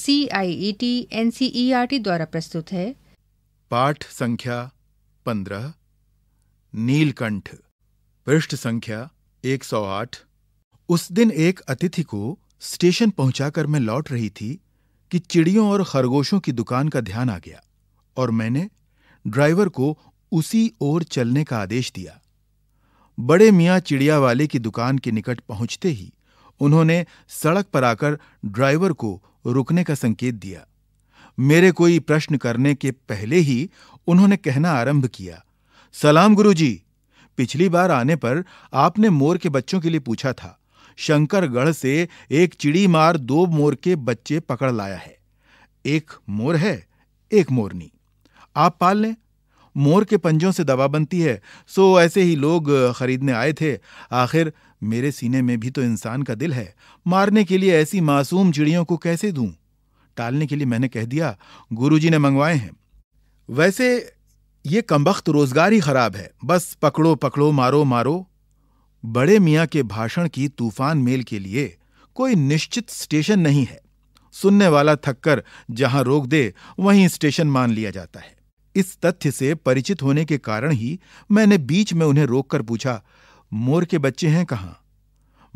C I E T N C E R T द्वारा प्रस्तुत है पाठ संख्या पंद्रह नीलकंठ पृष्ठ संख्या एक सौ आठ उस दिन एक अतिथि को स्टेशन पहुंचाकर मैं लौट रही थी कि चिड़ियों और खरगोशों की दुकान का ध्यान आ गया और मैंने ड्राइवर को उसी ओर चलने का आदेश दिया बड़े मियाँ चिड़िया वाले की दुकान के निकट पहुंचते ही उन्होंने सड़क पर आकर ड्राइवर को रुकने का संकेत दिया मेरे कोई प्रश्न करने के पहले ही उन्होंने कहना आरंभ किया सलाम गुरुजी पिछली बार आने पर आपने मोर के बच्चों के लिए पूछा था शंकरगढ़ से एक चिड़ी मार दो मोर के बच्चे पकड़ लाया है एक मोर है एक मोरनी आप पाल लें मोर के पंजों से दवा बनती है सो ऐसे ही लोग खरीदने आए थे आखिर मेरे सीने में भी तो इंसान का दिल है मारने के लिए ऐसी मासूम चिड़ियों को कैसे दूं टालने के लिए मैंने कह दिया गुरुजी ने मंगवाए हैं वैसे ये कमबख्त रोजगार ही खराब है बस पकड़ो पकड़ो मारो मारो बड़े मियाँ के भाषण की तूफान मेल के लिए कोई निश्चित स्टेशन नहीं है सुनने वाला थककर जहां रोक दे वहीं स्टेशन मान लिया जाता है इस तथ्य से परिचित होने के कारण ही मैंने बीच में उन्हें रोककर पूछा मोर के बच्चे हैं कहाँ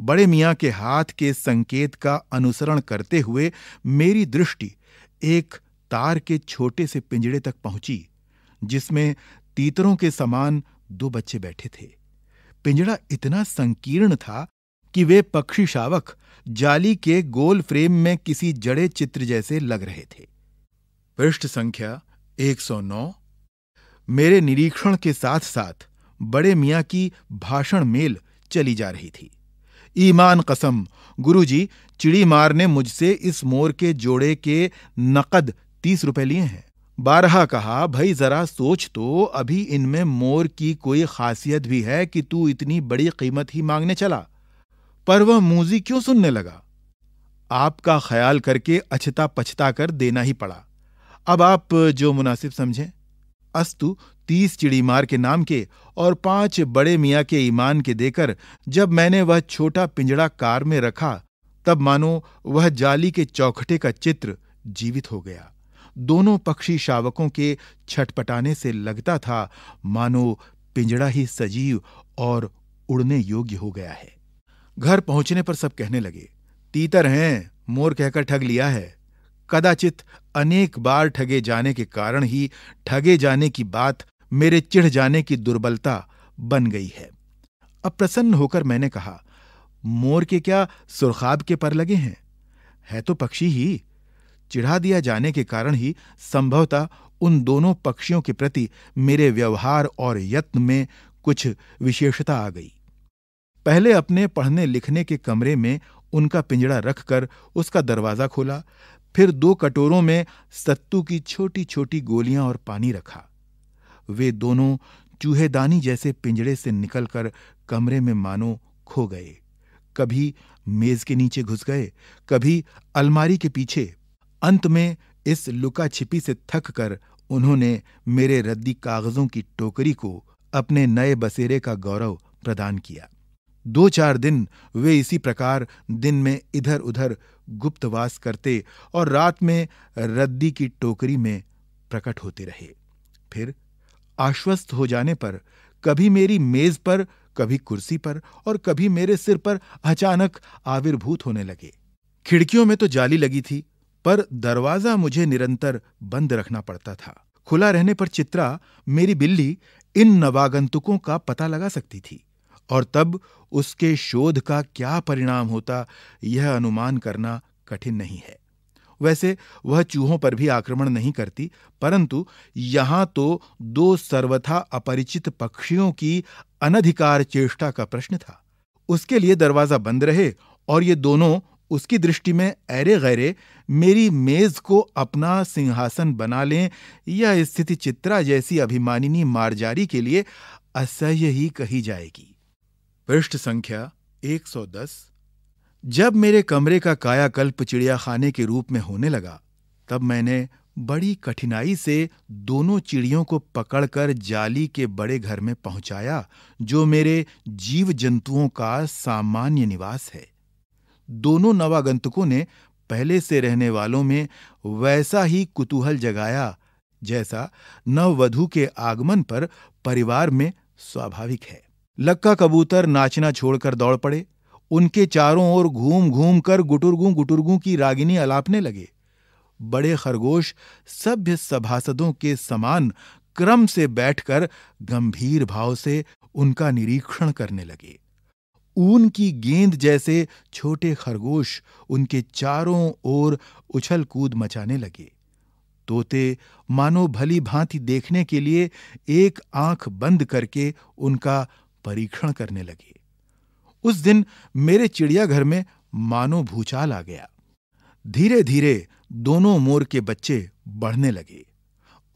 बड़े मियाँ के हाथ के संकेत का अनुसरण करते हुए मेरी दृष्टि एक तार के छोटे से पिंजड़े तक पहुंची जिसमें तीतरों के समान दो बच्चे बैठे थे पिंजड़ा इतना संकीर्ण था कि वे पक्षी शावक जाली के गोल फ्रेम में किसी जड़े चित्र जैसे लग रहे थे पृष्ठ संख्या 109 मेरे निरीक्षण के साथ साथ बड़े मियाँ की भाषण मेल चली जा रही थी ईमान कसम गुरुजी चिड़ी मार ने मुझसे इस मोर के जोड़े के नकद तीस रुपए लिए हैं बारहा कहा भाई जरा सोच तो अभी इनमें मोर की कोई खासियत भी है कि तू इतनी बड़ी कीमत ही मांगने चला पर वह मूजी क्यों सुनने लगा आपका ख्याल करके अछता पछता कर देना ही पड़ा अब आप जो मुनासिब समझें अस्तु तीस चिड़ीमार के नाम के और पांच बड़े मियाँ के ईमान के देकर जब मैंने वह छोटा पिंजड़ा कार में रखा तब मानो वह जाली के चौखटे का चित्र जीवित हो गया दोनों पक्षी शावकों के छटपटाने से लगता था मानो पिंजड़ा ही सजीव और उड़ने योग्य हो गया है घर पहुंचने पर सब कहने लगे तीतर हैं मोर कहकर ठग लिया है कदाचित अनेक बार ठगे जाने के कारण ही ठगे जाने की बात मेरे चिढ़ जाने की दुर्बलता बन गई है अप्रसन्न होकर मैंने कहा मोर के क्या सुरखाब के पर लगे हैं है तो पक्षी ही चिढ़ा दिया जाने के कारण ही संभवतः उन दोनों पक्षियों के प्रति मेरे व्यवहार और यत्न में कुछ विशेषता आ गई पहले अपने पढ़ने लिखने के कमरे में उनका पिंजड़ा रखकर उसका दरवाजा खोला फिर दो कटोरों में सत्तू की छोटी छोटी गोलियां और पानी रखा वे दोनों चूहेदानी जैसे पिंजड़े से निकलकर कमरे में मानो खो गए कभी मेज के नीचे घुस गए कभी अलमारी के पीछे अंत में इस लुका छिपी से थक कर उन्होंने मेरे रद्दी कागजों की टोकरी को अपने नए बसेरे का गौरव प्रदान किया दो चार दिन वे इसी प्रकार दिन में इधर उधर गुप्तवास करते और रात में रद्दी की टोकरी में प्रकट होते रहे फिर आश्वस्त हो जाने पर कभी मेरी मेज पर कभी कुर्सी पर और कभी मेरे सिर पर अचानक आविर्भूत होने लगे खिड़कियों में तो जाली लगी थी पर दरवाजा मुझे निरंतर बंद रखना पड़ता था खुला रहने पर चित्रा मेरी बिल्ली इन नवागंतुकों का पता लगा सकती थी और तब उसके शोध का क्या परिणाम होता यह अनुमान करना कठिन नहीं है वैसे वह चूहों पर भी आक्रमण नहीं करती परंतु यहां तो दो सर्वथा अपरिचित पक्षियों की अनधिकार चेष्टा का प्रश्न था उसके लिए दरवाजा बंद रहे और ये दोनों उसकी दृष्टि में ऐरे गैरे मेरी मेज को अपना सिंहासन बना लें यह स्थिति चित्रा जैसी अभिमानिनी मारजारी के लिए असह्य ही कही जाएगी पृष्ठ संख्या 110 जब मेरे कमरे का कायाकल्प चिड़ियाखाने के रूप में होने लगा तब मैंने बड़ी कठिनाई से दोनों चिड़ियों को पकड़कर जाली के बड़े घर में पहुंचाया जो मेरे जीव जंतुओं का सामान्य निवास है दोनों नवागंतुकों ने पहले से रहने वालों में वैसा ही कुतूहल जगाया जैसा नववधु के आगमन पर परिवार में स्वाभाविक है लक्का कबूतर नाचना छोड़कर दौड़ पड़े उनके चारों ओर घूम घूम कर गुटुरगू गुटुरगू की रागिनी अलापने लगे बड़े खरगोश सभ्य सभासदों के समान क्रम से बैठकर गंभीर भाव से उनका निरीक्षण करने लगे ऊन की गेंद जैसे छोटे खरगोश उनके चारों ओर उछल कूद मचाने लगे तोते मानो भली भांति देखने के लिए एक आंख बंद करके उनका परीक्षण करने लगे उस दिन मेरे चिड़ियाघर में मानो भूचाल आ गया धीरे धीरे दोनों मोर के बच्चे बढ़ने लगे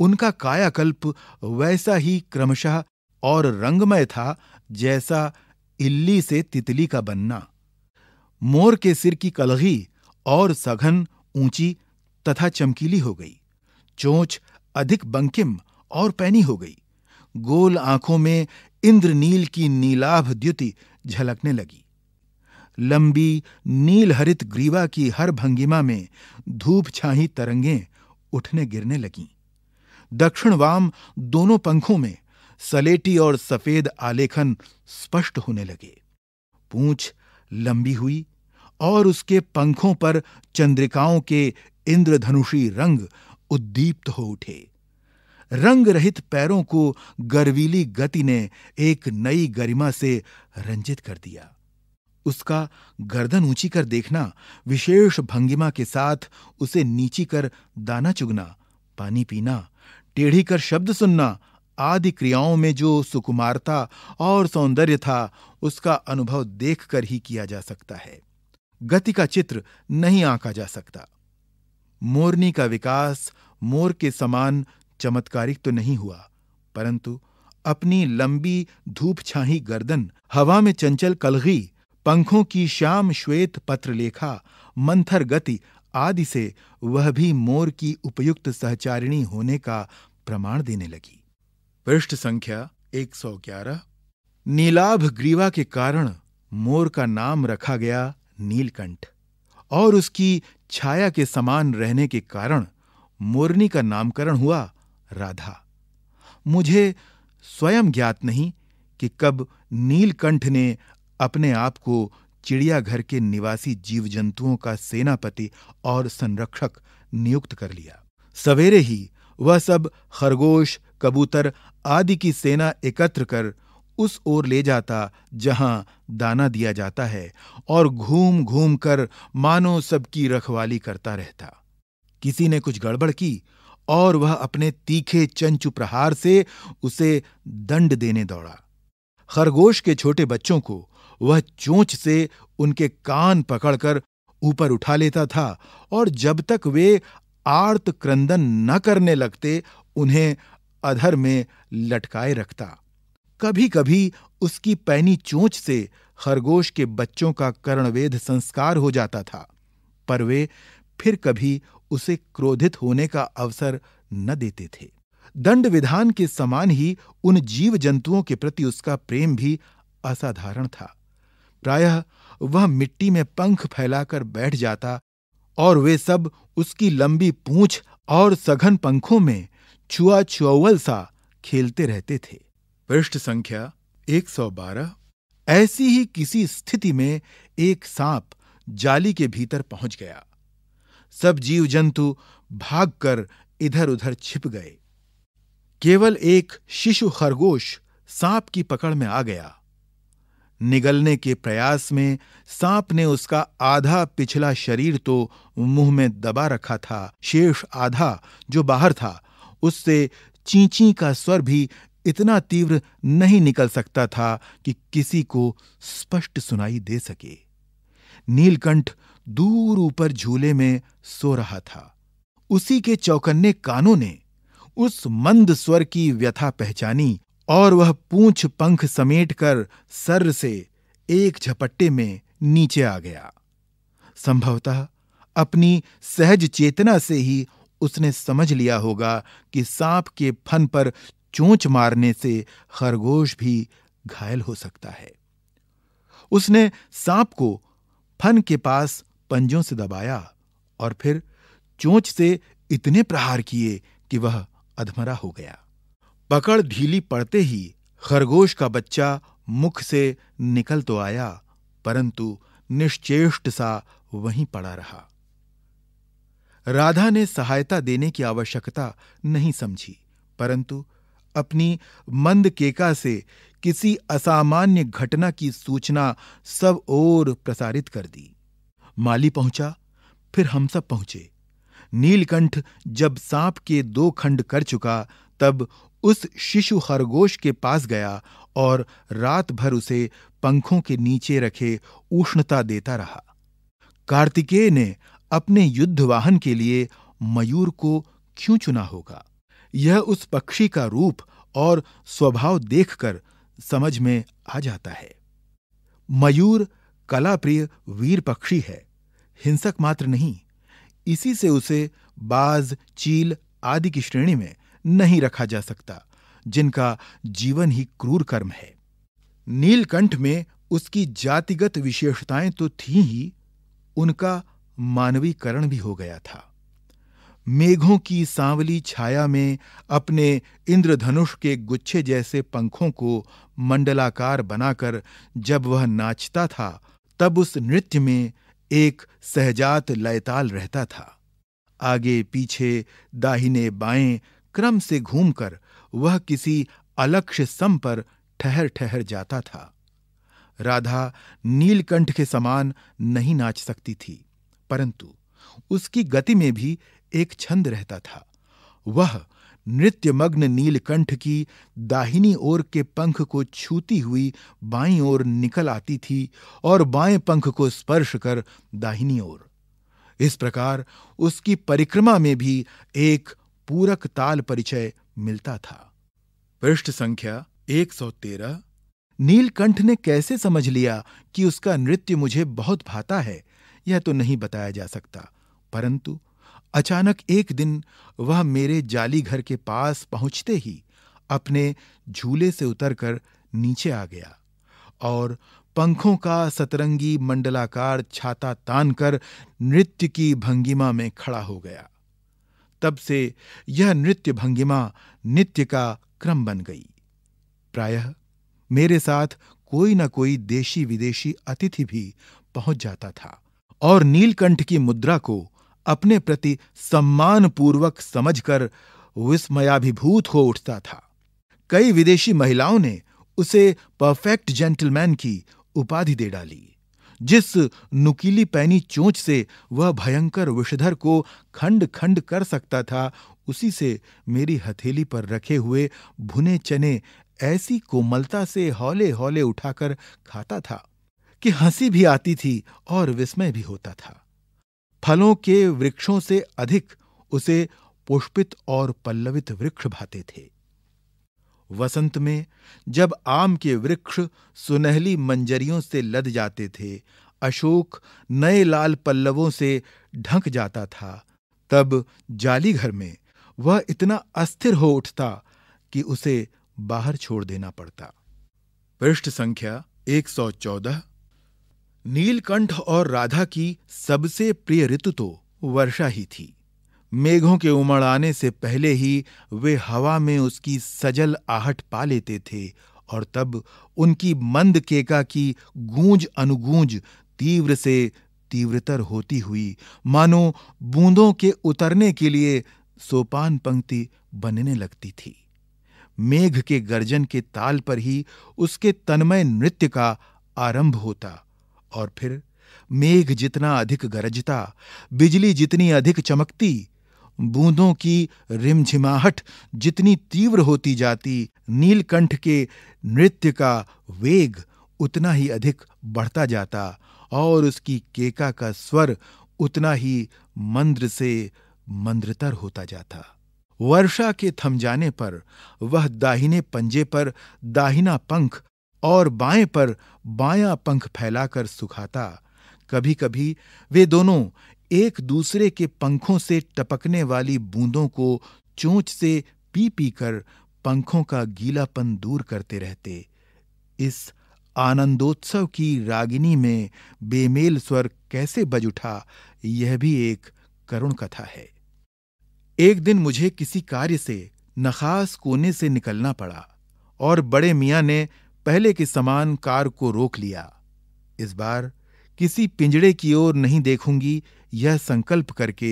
उनका कायाकल्प वैसा ही क्रमशः और रंगमय था जैसा इल्ली से तितली का बनना मोर के सिर की कलगी और सघन ऊंची तथा चमकीली हो गई चोंच अधिक बंकिम और पैनी हो गई गोल आंखों में इंद्रनील की नीलाभ द्युति झलकने लगी लंबी नीलहरित ग्रीवा की हर भंगिमा में धूप छाही तरंगें उठने गिरने लगीं दक्षिण वाम दोनों पंखों में सलेटी और सफेद आलेखन स्पष्ट होने लगे पूंछ लंबी हुई और उसके पंखों पर चंद्रिकाओं के इंद्रधनुषी रंग उद्दीप्त हो उठे रंग रहित पैरों को गर्वीली गति ने एक नई गरिमा से रंजित कर दिया उसका गर्दन ऊंची कर देखना विशेष भंगिमा के साथ उसे नीची कर दाना चुगना पानी पीना टेढ़ी कर शब्द सुनना आदि क्रियाओं में जो सुकुमारता और सौंदर्य था उसका अनुभव देखकर ही किया जा सकता है गति का चित्र नहीं आंका जा सकता मोरनी का विकास मोर के समान चमत्कारिक तो नहीं हुआ परंतु अपनी लंबी धूप छाही गर्दन हवा में चंचल कलगी पंखों की श्याम श्वेत पत्रलेखा मंथर गति आदि से वह भी मोर की उपयुक्त सहचारिणी होने का प्रमाण देने लगी पृष्ठ संख्या 111 नीलाभ ग्रीवा के कारण मोर का नाम रखा गया नीलकंठ और उसकी छाया के समान रहने के कारण मोरनी का नामकरण हुआ राधा मुझे स्वयं ज्ञात नहीं कि कब नीलकंठ ने अपने आप को चिड़ियाघर के निवासी जीव जंतुओं का सेनापति और संरक्षक नियुक्त कर लिया सवेरे ही वह सब खरगोश कबूतर आदि की सेना एकत्र कर उस ओर ले जाता जहां दाना दिया जाता है और घूम घूम कर मानो सबकी रखवाली करता रहता किसी ने कुछ गड़बड़ की और वह अपने तीखे चंचु प्रहार से उसे दंड देने दौड़ा खरगोश के छोटे बच्चों को वह चोंच से उनके कान पकड़कर ऊपर उठा लेता था और जब तक वे आर्त क्रंदन न करने लगते उन्हें अधर में लटकाए रखता कभी कभी उसकी पैनी चोंच से खरगोश के बच्चों का कर्णवेध संस्कार हो जाता था पर वे फिर कभी उसे क्रोधित होने का अवसर न देते थे दंड विधान के समान ही उन जीव जंतुओं के प्रति उसका प्रेम भी असाधारण था प्रायः वह मिट्टी में पंख फैलाकर बैठ जाता और वे सब उसकी लंबी पूंछ और सघन पंखों में छुआ छुअल सा खेलते रहते थे पृष्ठ संख्या 112 ऐसी ही किसी स्थिति में एक सांप जाली के भीतर पहुंच गया सब जीव जंतु भागकर इधर उधर छिप गए केवल एक शिशु खरगोश सांप की पकड़ में आ गया निगलने के प्रयास में सांप ने उसका आधा पिछला शरीर तो मुंह में दबा रखा था शेष आधा जो बाहर था उससे चींची का स्वर भी इतना तीव्र नहीं निकल सकता था कि किसी को स्पष्ट सुनाई दे सके नीलकंठ दूर ऊपर झूले में सो रहा था उसी के चौकन्ने कानों ने उस मंद स्वर की व्यथा पहचानी और वह पूंछ पंख समेटकर सर से एक झपट्टे में नीचे आ गया संभवतः अपनी सहज चेतना से ही उसने समझ लिया होगा कि सांप के फन पर चोंच मारने से खरगोश भी घायल हो सकता है उसने सांप को फन के पास पंजों से दबाया और फिर चोंच से इतने प्रहार किए कि वह अधमरा हो गया पकड़ ढीली पड़ते ही खरगोश का बच्चा मुख से निकल तो आया परंतु निश्चेष्ट सा वहीं पड़ा रहा राधा ने सहायता देने की आवश्यकता नहीं समझी परंतु अपनी मंद केका से किसी असामान्य घटना की सूचना सब ओर प्रसारित कर दी माली पहुंचा फिर हम सब पहुंचे नीलकंठ जब सांप के दो खंड कर चुका तब उस शिशु खरगोश के पास गया और रात भर उसे पंखों के नीचे रखे उष्णता देता रहा कार्तिकेय ने अपने युद्ध वाहन के लिए मयूर को क्यों चुना होगा यह उस पक्षी का रूप और स्वभाव देखकर समझ में आ जाता है मयूर कला प्रिय वीर पक्षी है हिंसक मात्र नहीं इसी से उसे बाज चील आदि की श्रेणी में नहीं रखा जा सकता जिनका जीवन ही क्रूर कर्म है नीलकंठ में उसकी जातिगत विशेषताएं तो थी ही उनका मानवीकरण भी हो गया था मेघों की सांवली छाया में अपने इंद्रधनुष के गुच्छे जैसे पंखों को मंडलाकार बनाकर जब वह नाचता था तब उस नृत्य में एक सहजात लयताल रहता था आगे पीछे दाहिने बाएं क्रम से घूमकर वह किसी अलक्ष्य सम पर ठहर ठहर जाता था राधा नीलकंठ के समान नहीं नाच सकती थी परंतु उसकी गति में भी एक छंद रहता था वह नृत्यमग्न नीलकंठ की दाहिनी ओर के पंख को छूती हुई बाईं ओर निकल आती थी और बाएं पंख को स्पर्श कर दाहिनी ओर इस प्रकार उसकी परिक्रमा में भी एक पूरक ताल परिचय मिलता था पृष्ठ संख्या 113 नीलकंठ ने कैसे समझ लिया कि उसका नृत्य मुझे बहुत भाता है यह तो नहीं बताया जा सकता परंतु अचानक एक दिन वह मेरे जाली घर के पास पहुंचते ही अपने झूले से उतरकर नीचे आ गया और पंखों का सतरंगी मंडलाकार छाता तान कर नृत्य की भंगिमा में खड़ा हो गया तब से यह नृत्य भंगिमा नित्य का क्रम बन गई प्रायः मेरे साथ कोई न कोई देशी विदेशी अतिथि भी पहुंच जाता था और नीलकंठ की मुद्रा को अपने प्रति सम्मानपूर्वक समझकर विस्मयाभिभूत हो उठता था कई विदेशी महिलाओं ने उसे परफेक्ट जेंटलमैन की उपाधि दे डाली जिस नुकीली पैनी चोंच से वह भयंकर विषधर को खंड खंड कर सकता था उसी से मेरी हथेली पर रखे हुए भुने चने ऐसी कोमलता से हौले हौले उठाकर खाता था कि हंसी भी आती थी और विस्मय भी होता था फलों के वृक्षों से अधिक उसे पुष्पित और पल्लवित वृक्ष भाते थे वसंत में जब आम के वृक्ष सुनहली मंजरियों से लद जाते थे अशोक नए लाल पल्लवों से ढंक जाता था तब जालीघर में वह इतना अस्थिर हो उठता कि उसे बाहर छोड़ देना पड़ता पृष्ठ संख्या 114 नीलकंठ और राधा की सबसे प्रिय ऋतु तो वर्षा ही थी मेघों के उमड़ आने से पहले ही वे हवा में उसकी सजल आहट पा लेते थे और तब उनकी मंद केका की गूंज अनुगूंज तीव्र से तीव्रतर होती हुई मानो बूंदों के उतरने के लिए सोपान पंक्ति बनने लगती थी मेघ के गर्जन के ताल पर ही उसके तन्मय नृत्य का आरंभ होता और फिर मेघ जितना अधिक गरजता बिजली जितनी अधिक चमकती बूंदों की रिमझिमाहट जितनी तीव्र होती जाती नीलकंठ के नृत्य का वेग उतना ही अधिक बढ़ता जाता और उसकी केका का स्वर उतना ही मंद्र से मंद्रतर होता जाता वर्षा के थम जाने पर वह दाहिने पंजे पर दाहिना पंख और बाएं पर बायां पंख फैलाकर सुखाता कभी कभी वे दोनों एक दूसरे के पंखों से टपकने वाली बूंदों को चोंच से पी पी कर पंखों का गीलापन दूर करते रहते इस आनंदोत्सव की रागिनी में बेमेल स्वर कैसे बज उठा यह भी एक करुण कथा है एक दिन मुझे किसी कार्य से नखास कोने से निकलना पड़ा और बड़े मियाँ ने पहले के समान कार को रोक लिया इस बार किसी पिंजड़े की ओर नहीं देखूंगी यह संकल्प करके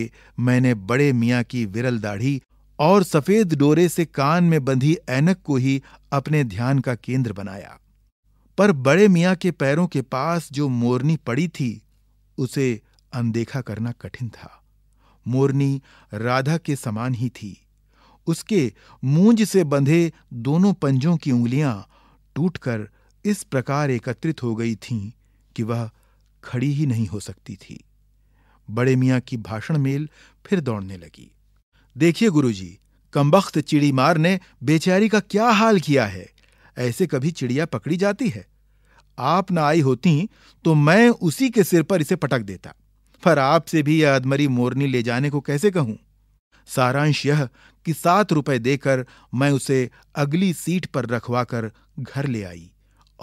मैंने बड़े मियाँ की विरल दाढ़ी और सफेद डोरे से कान में बंधी ऐनक को ही अपने ध्यान का केंद्र बनाया पर बड़े मियाँ के पैरों के पास जो मोरनी पड़ी थी उसे अनदेखा करना कठिन था मोरनी राधा के समान ही थी उसके मूंज से बंधे दोनों पंजों की उंगलियां टूटकर इस प्रकार एकत्रित हो गई थीं कि वह खड़ी ही नहीं हो सकती थी बड़े मियाँ की भाषण मेल फिर दौड़ने लगी देखिए गुरुजी, कमबख्त मार ने बेचारी का क्या हाल किया है ऐसे कभी चिड़िया पकड़ी जाती है आप ना आई होती तो मैं उसी के सिर पर इसे पटक देता पर आपसे भी यह अधमरी मोरनी ले जाने को कैसे कहूं सारांश यह कि सात रुपए देकर मैं उसे अगली सीट पर रखवाकर घर ले आई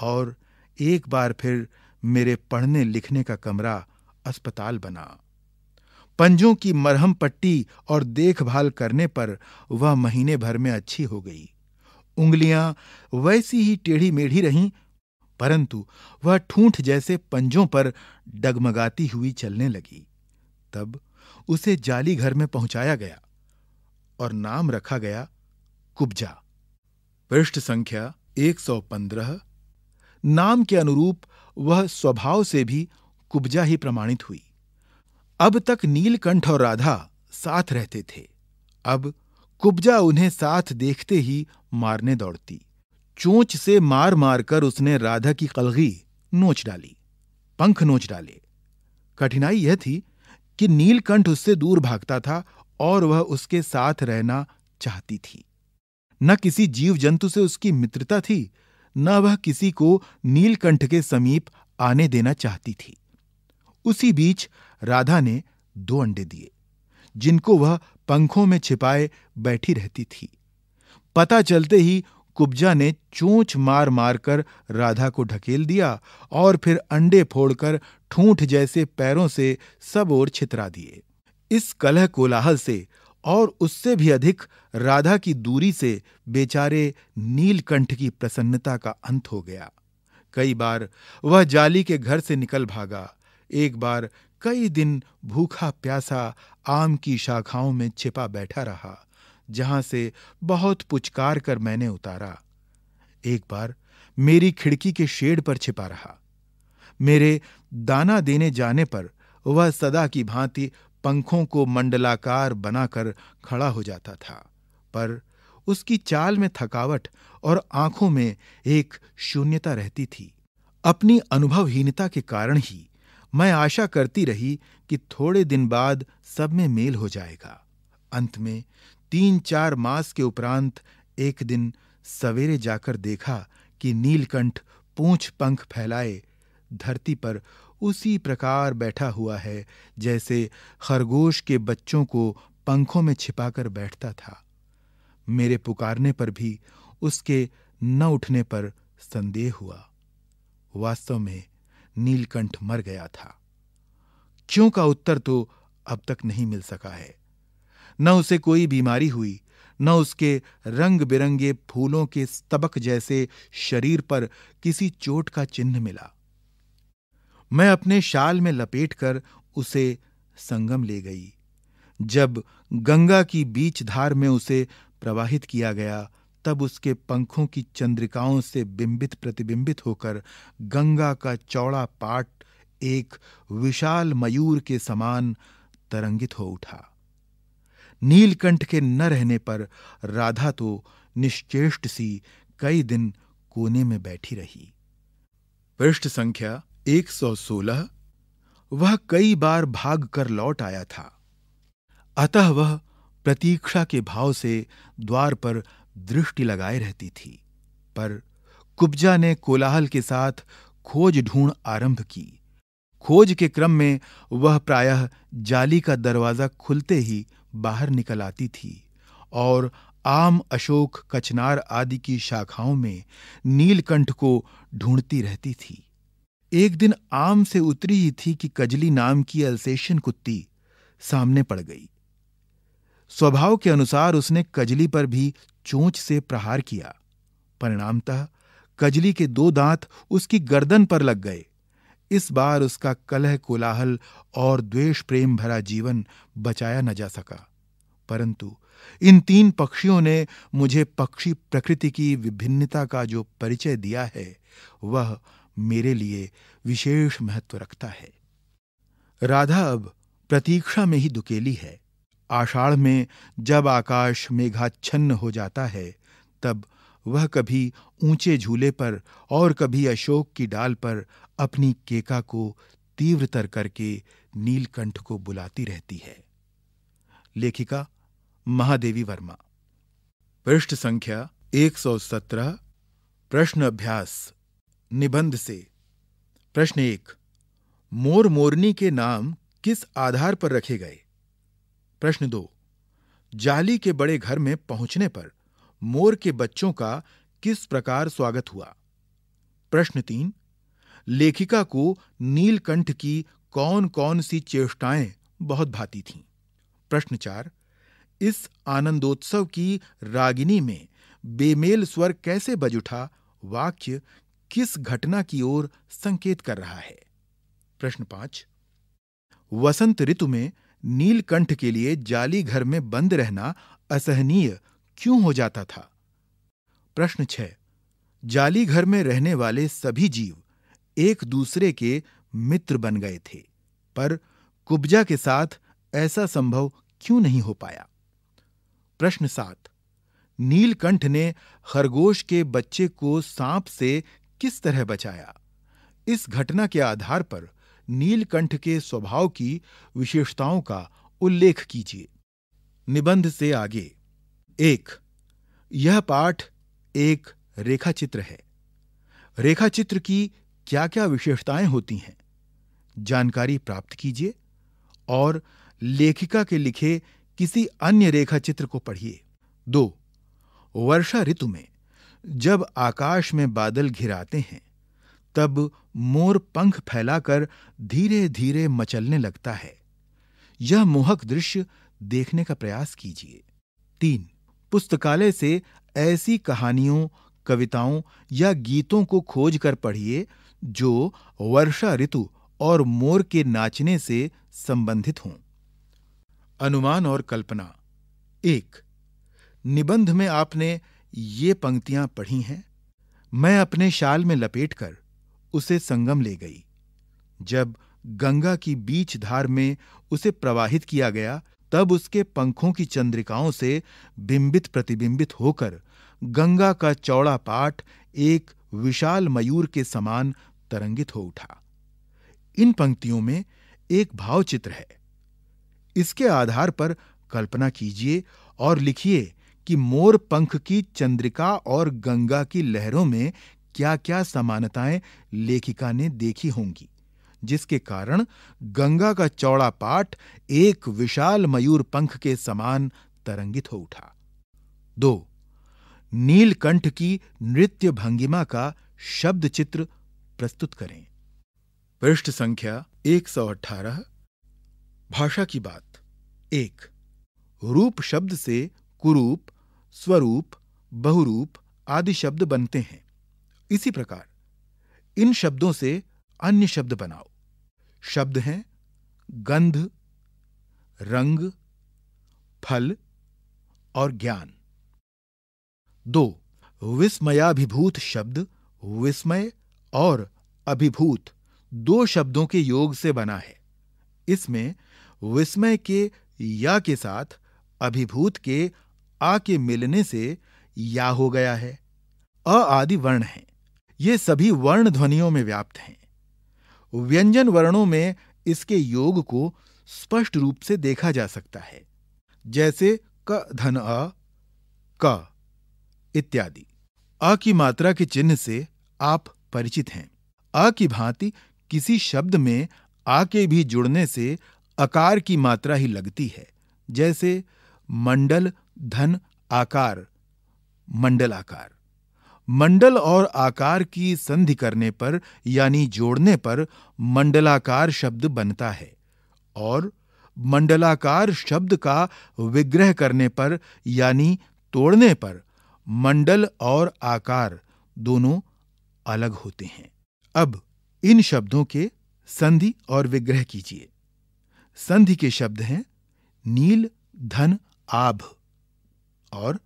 और एक बार फिर मेरे पढ़ने लिखने का कमरा अस्पताल बना पंजों की मरहम पट्टी और देखभाल करने पर वह महीने भर में अच्छी हो गई उंगलियां वैसी ही टेढ़ी मेढ़ी रहीं परंतु वह ठूंठ जैसे पंजों पर डगमगाती हुई चलने लगी तब उसे जाली घर में पहुंचाया गया और नाम रखा गया कुब्जा पृष्ठ संख्या 115 नाम के अनुरूप वह स्वभाव से भी कुब्जा ही प्रमाणित हुई अब तक नीलकंठ और राधा साथ रहते थे अब कुब्जा उन्हें साथ देखते ही मारने दौड़ती चोंच से मार मार कर उसने राधा की कलगी नोच डाली पंख नोच डाले कठिनाई यह थी कि नीलकंठ उससे दूर भागता था और वह उसके साथ रहना चाहती थी न किसी जीव जंतु से उसकी मित्रता थी न वह किसी को नीलकंठ के समीप आने देना चाहती थी उसी बीच राधा ने दो अंडे दिए जिनको वह पंखों में छिपाए बैठी रहती थी पता चलते ही कुब्जा ने चोंच मार मारकर राधा को ढकेल दिया और फिर अंडे फोड़कर ठूंठ जैसे पैरों से सब ओर छितरा दिए इस कलह कोलाहल से और उससे भी अधिक राधा की दूरी से बेचारे नीलकंठ की प्रसन्नता का अंत हो गया कई बार वह जाली के घर से निकल भागा एक बार कई दिन भूखा प्यासा आम की शाखाओं में छिपा बैठा रहा जहां से बहुत पुचकार कर मैंने उतारा एक बार मेरी खिड़की के शेड पर छिपा रहा मेरे दाना देने जाने पर वह सदा की भांति पंखों को मंडलाकार बनाकर खड़ा हो जाता था पर उसकी चाल में थकावट और आंखों में एक शून्यता रहती थी अपनी अनुभवहीनता के कारण ही मैं आशा करती रही कि थोड़े दिन बाद सब में मेल हो जाएगा अंत में तीन चार मास के उपरांत एक दिन सवेरे जाकर देखा कि नीलकंठ पूंछ पंख फैलाए धरती पर उसी प्रकार बैठा हुआ है जैसे खरगोश के बच्चों को पंखों में छिपाकर बैठता था मेरे पुकारने पर भी उसके न उठने पर संदेह हुआ वास्तव में नीलकंठ मर गया था क्यों का उत्तर तो अब तक नहीं मिल सका है न उसे कोई बीमारी हुई न उसके रंग बिरंगे फूलों के स्तबक जैसे शरीर पर किसी चोट का चिन्ह मिला मैं अपने शाल में लपेटकर उसे संगम ले गई जब गंगा की बीच धार में उसे प्रवाहित किया गया तब उसके पंखों की चंद्रिकाओं से बिंबित प्रतिबिंबित होकर गंगा का चौड़ा पाट एक विशाल मयूर के समान तरंगित हो उठा नीलकंठ के न रहने पर राधा तो निश्चेष्ट सी कई दिन कोने में बैठी रही पृष्ठ संख्या 116 वह कई बार भाग कर लौट आया था अतः वह प्रतीक्षा के भाव से द्वार पर दृष्टि लगाए रहती थी पर कुब्जा ने कोलाहल के साथ खोज ढूंढ आरंभ की खोज के क्रम में वह प्रायः जाली का दरवाजा खुलते ही बाहर निकल आती थी और आम अशोक कचनार आदि की शाखाओं में नीलकंठ को ढूंढती रहती थी एक दिन आम से उतरी ही थी कि कजली नाम की अल्सेशन कुत्ती सामने पड़ गई स्वभाव के अनुसार उसने कजली पर भी चोंच से प्रहार किया परिणामतः कजली के दो दांत उसकी गर्दन पर लग गए इस बार उसका कलह कोलाहल और द्वेष प्रेम भरा जीवन बचाया न जा सका परंतु इन तीन पक्षियों ने मुझे पक्षी प्रकृति की विभिन्नता का जो परिचय दिया है वह मेरे लिए विशेष महत्व रखता है राधा अब प्रतीक्षा में ही दुकेली है आषाढ़ में जब आकाश मेघाच्छन्न हो जाता है तब वह कभी ऊंचे झूले पर और कभी अशोक की डाल पर अपनी केका को तीव्रतर करके नीलकंठ को बुलाती रहती है लेखिका महादेवी वर्मा पृष्ठ संख्या 117 प्रश्न अभ्यास निबंध से प्रश्न एक मोर मोरनी के नाम किस आधार पर रखे गए प्रश्न दो जाली के बड़े घर में पहुंचने पर मोर के बच्चों का किस प्रकार स्वागत हुआ प्रश्न तीन लेखिका को नीलकंठ की कौन कौन सी चेष्टाएं बहुत भाती थीं प्रश्न चार इस आनंदोत्सव की रागिनी में बेमेल स्वर कैसे बज उठा वाक्य किस घटना की ओर संकेत कर रहा है प्रश्न पांच वसंत ऋतु में नीलकंठ के लिए जाली घर में बंद रहना असहनीय क्यों हो जाता था प्रश्न छह जाली घर में रहने वाले सभी जीव एक दूसरे के मित्र बन गए थे पर कुब्जा के साथ ऐसा संभव क्यों नहीं हो पाया प्रश्न सात नीलकंठ ने खरगोश के बच्चे को सांप से किस तरह बचाया इस घटना के आधार पर नीलकंठ के स्वभाव की विशेषताओं का उल्लेख कीजिए निबंध से आगे एक यह पाठ एक रेखाचित्र है रेखाचित्र की क्या क्या विशेषताएं होती हैं जानकारी प्राप्त कीजिए और लेखिका के लिखे किसी अन्य रेखाचित्र को पढ़िए दो वर्षा ऋतु में जब आकाश में बादल घिराते हैं तब मोर पंख फैलाकर धीरे धीरे मचलने लगता है यह मोहक दृश्य देखने का प्रयास कीजिए तीन पुस्तकालय से ऐसी कहानियों कविताओं या गीतों को खोज कर पढ़िए जो वर्षा ऋतु और मोर के नाचने से संबंधित हों अनुमान और कल्पना एक निबंध में आपने ये पंक्तियां पढ़ी हैं मैं अपने शाल में लपेटकर उसे संगम ले गई जब गंगा की बीच धार में उसे प्रवाहित किया गया तब उसके पंखों की चंद्रिकाओं से बिंबित प्रतिबिंबित होकर गंगा का चौड़ा पाठ एक विशाल मयूर के समान तरंगित हो उठा इन पंक्तियों में एक भावचित्र है इसके आधार पर कल्पना कीजिए और लिखिए कि मोर पंख की चंद्रिका और गंगा की लहरों में क्या क्या समानताएं लेखिका ने देखी होंगी जिसके कारण गंगा का चौड़ा पाठ एक विशाल मयूर पंख के समान तरंगित हो उठा दो नीलकंठ की नृत्य भंगिमा का शब्द चित्र प्रस्तुत करें पृष्ठ संख्या 118 भाषा की बात एक रूप शब्द से कुरूप स्वरूप बहुरूप आदि शब्द बनते हैं इसी प्रकार इन शब्दों से अन्य शब्द बनाओ शब्द हैं गंध रंग फल और ज्ञान दो विस्मयाभिभूत शब्द विस्मय और अभिभूत दो शब्दों के योग से बना है इसमें विस्मय के या के साथ अभिभूत के आ के मिलने से या हो गया है अ आदि वर्ण है ये सभी वर्ण ध्वनियों में व्याप्त हैं व्यंजन वर्णों में इसके योग को स्पष्ट रूप से देखा जा सकता है जैसे क धन अ क इत्यादि अ की मात्रा के चिन्ह से आप परिचित हैं अ की भांति किसी शब्द में आ के भी जुड़ने से आकार की मात्रा ही लगती है जैसे मंडल धन आकार मंडल आकार मंडल और आकार की संधि करने पर यानी जोड़ने पर मंडलाकार शब्द बनता है और मंडलाकार शब्द का विग्रह करने पर यानी तोड़ने पर मंडल और आकार दोनों अलग होते हैं अब इन शब्दों के संधि और विग्रह कीजिए संधि के शब्द हैं नील धन आभ और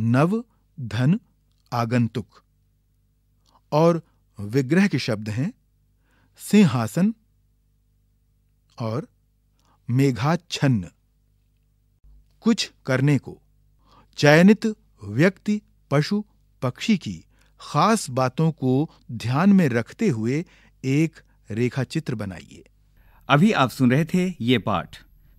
नव धन आगंतुक और विग्रह के शब्द हैं सिंहासन और मेघाच्छन्न कुछ करने को चयनित व्यक्ति पशु पक्षी की खास बातों को ध्यान में रखते हुए एक रेखाचित्र बनाइए अभी आप सुन रहे थे ये पाठ